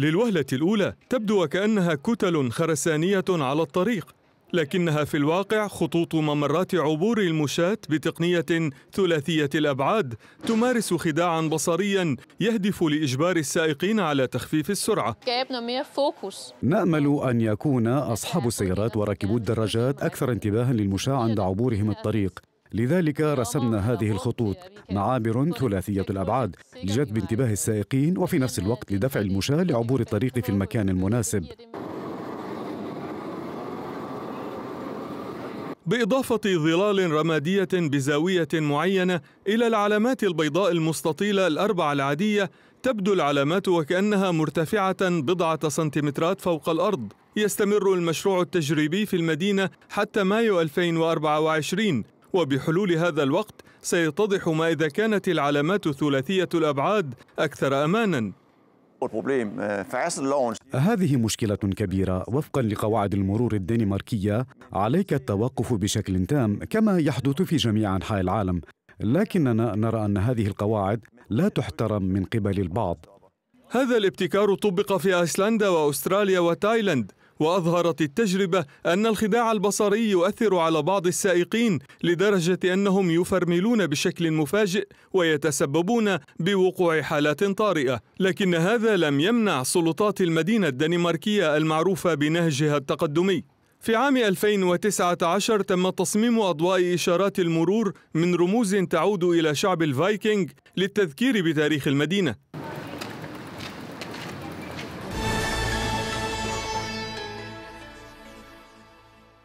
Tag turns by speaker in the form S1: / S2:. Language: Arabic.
S1: للوهلة الأولى تبدو وكأنها كتل خرسانية على الطريق لكنها في الواقع خطوط ممرات عبور المشاة بتقنية ثلاثية الأبعاد تمارس خداعا بصريا يهدف لإجبار السائقين على تخفيف السرعة
S2: نأمل أن يكون أصحاب السيارات وراكبو الدراجات أكثر انتباها للمشاة عند عبورهم الطريق لذلك رسمنا هذه الخطوط معابر ثلاثية الأبعاد لجذب انتباه السائقين وفي نفس الوقت لدفع المشاة لعبور الطريق في المكان المناسب
S1: بإضافة ظلال رمادية بزاوية معينة إلى العلامات البيضاء المستطيلة الأربعة العادية تبدو العلامات وكأنها مرتفعة بضعة سنتيمترات فوق الأرض يستمر المشروع التجريبي في المدينة حتى مايو 2024 وبحلول هذا الوقت سيتضح ما إذا كانت العلامات ثلاثية الأبعاد أكثر أماناً
S2: هذه مشكلة كبيرة وفقا لقواعد المرور الدنماركية عليك التوقف بشكل تام كما يحدث في جميع أنحاء العالم لكننا نرى أن هذه القواعد لا تحترم من قبل البعض
S1: هذا الابتكار طبق في أيسلندا وأستراليا وتايلاند وأظهرت التجربة أن الخداع البصري يؤثر على بعض السائقين لدرجة أنهم يفرملون بشكل مفاجئ ويتسببون بوقوع حالات طارئة لكن هذا لم يمنع سلطات المدينة الدنماركية المعروفة بنهجها التقدمي في عام 2019 تم تصميم أضواء إشارات المرور من رموز تعود إلى شعب الفايكنج للتذكير بتاريخ المدينة